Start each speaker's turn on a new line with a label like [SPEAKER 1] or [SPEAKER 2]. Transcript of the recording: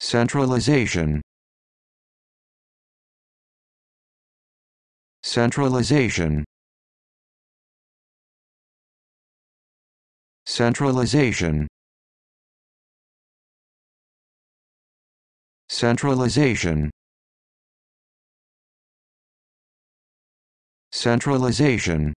[SPEAKER 1] Centralization Centralization Centralization Centralization Centralization